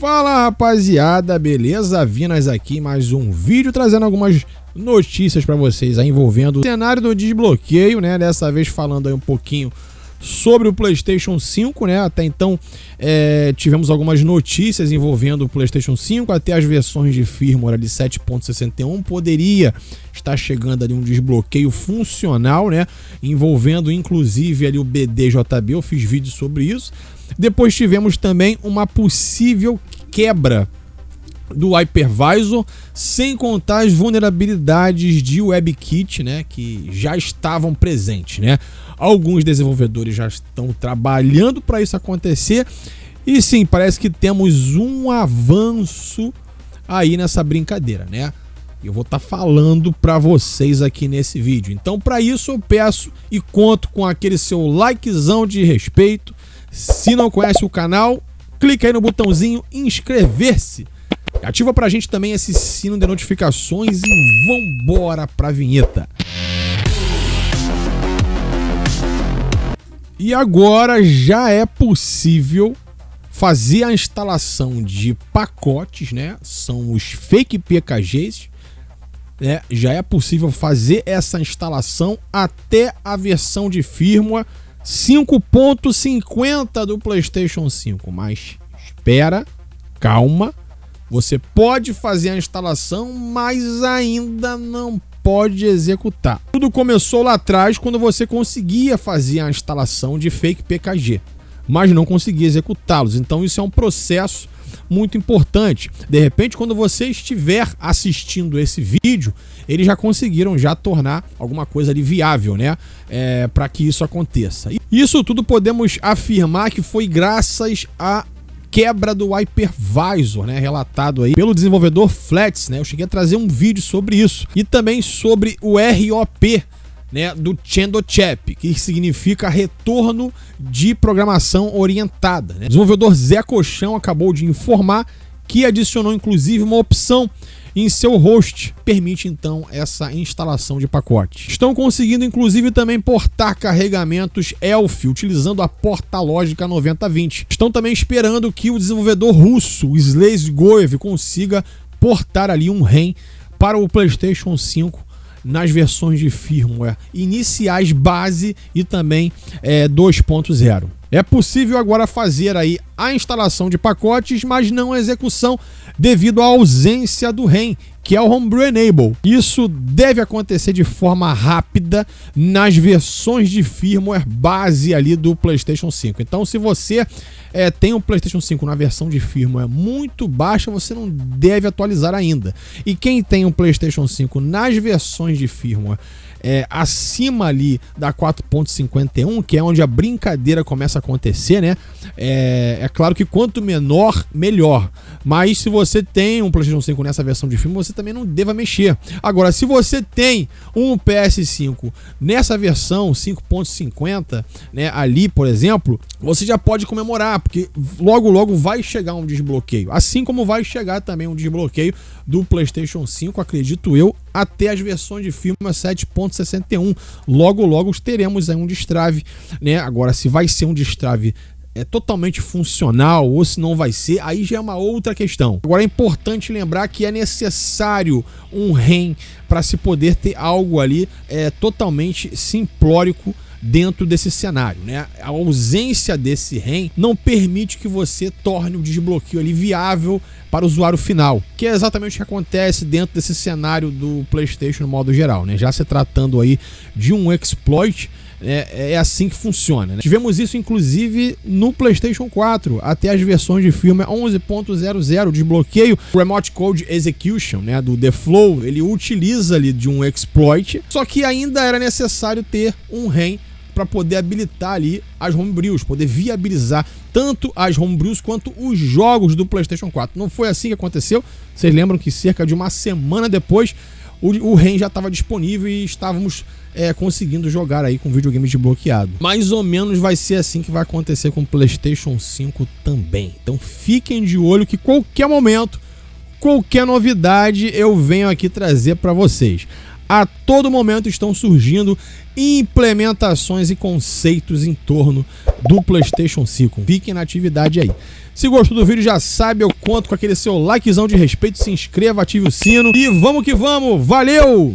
Fala rapaziada, beleza? Vinas aqui mais um vídeo trazendo algumas notícias para vocês aí envolvendo o cenário do desbloqueio, né? Dessa vez falando aí um pouquinho sobre o PlayStation 5, né? Até então é, tivemos algumas notícias envolvendo o PlayStation 5, até as versões de firmware de 7.61 poderia estar chegando ali um desbloqueio funcional, né? Envolvendo inclusive ali o BDJB, eu fiz vídeo sobre isso. Depois tivemos também uma possível quebra do hypervisor, sem contar as vulnerabilidades de WebKit, né, que já estavam presentes, né? Alguns desenvolvedores já estão trabalhando para isso acontecer. E sim, parece que temos um avanço aí nessa brincadeira, né? Eu vou estar tá falando para vocês aqui nesse vídeo. Então, para isso eu peço e conto com aquele seu likezão de respeito se não conhece o canal, clica aí no botãozinho inscrever-se. Ativa pra gente também esse sino de notificações e vambora pra vinheta. E agora já é possível fazer a instalação de pacotes, né? São os fake PKGs. Né? Já é possível fazer essa instalação até a versão de firmware 5.50 do PlayStation 5. Mas espera, calma. Você pode fazer a instalação, mas ainda não pode executar. Tudo começou lá atrás quando você conseguia fazer a instalação de fake PKG, mas não conseguia executá-los. Então isso é um processo muito importante. De repente, quando você estiver assistindo esse vídeo, eles já conseguiram já tornar alguma coisa ali viável, né? É, para que isso aconteça. E isso tudo podemos afirmar que foi graças a quebra do hypervisor, né, relatado aí pelo desenvolvedor Flats, né? Eu cheguei a trazer um vídeo sobre isso e também sobre o ROP, né, do Chendochep, que significa retorno de programação orientada. Né? O desenvolvedor Zé Colchão acabou de informar que adicionou inclusive uma opção em seu host, permite então essa instalação de pacote. Estão conseguindo inclusive também portar carregamentos ELF utilizando a porta lógica 9020. Estão também esperando que o desenvolvedor russo, Slazgoev, consiga portar ali um REM para o PlayStation 5 nas versões de firmware iniciais base e também é, 2.0. É possível agora fazer aí a instalação de pacotes, mas não a execução devido à ausência do REM, que é o Homebrew Enable. Isso deve acontecer de forma rápida nas versões de firmware base ali do PlayStation 5. Então, se você é, tem um PlayStation 5 na versão de firmware muito baixa, você não deve atualizar ainda. E quem tem um PlayStation 5 nas versões de firmware é, acima ali da 4.51, que é onde a brincadeira começa a acontecer, né? É, é, claro que quanto menor, melhor. Mas se você tem um PlayStation 5 nessa versão de firmware você também não deva mexer. Agora, se você tem um PS5 nessa versão 5.50, né? Ali, por exemplo, você já pode comemorar, porque logo logo vai chegar um desbloqueio. Assim como vai chegar também um desbloqueio do PlayStation 5, acredito eu, até as versões de firma 7.61. Logo logo teremos aí um destrave, né? Agora se vai ser um destrave é totalmente funcional ou se não vai ser, aí já é uma outra questão. Agora é importante lembrar que é necessário um REM para se poder ter algo ali é, totalmente simplórico dentro desse cenário, né? A ausência desse REM não permite que você torne o desbloqueio ali viável para o usuário final, que é exatamente o que acontece dentro desse cenário do PlayStation no modo geral, né? Já se tratando aí de um exploit, é, é, assim que funciona. Né? Tivemos isso inclusive no PlayStation 4, até as versões de firma 11.00, desbloqueio Remote Code Execution, né, do The Flow, ele utiliza ali de um exploit, só que ainda era necessário ter um REM para poder habilitar ali as homebrews, poder viabilizar tanto as homebrews quanto os jogos do PlayStation 4. Não foi assim que aconteceu. Vocês lembram que cerca de uma semana depois o, o REN já estava disponível e estávamos é, conseguindo jogar aí com videogame bloqueado. Mais ou menos vai ser assim que vai acontecer com o PlayStation 5 também. Então fiquem de olho que qualquer momento, qualquer novidade eu venho aqui trazer para vocês. A todo momento estão surgindo implementações e conceitos em torno do PlayStation 5. Fiquem na atividade aí. Se gostou do vídeo, já sabe, eu conto com aquele seu likezão de respeito, se inscreva, ative o sino e vamos que vamos. Valeu!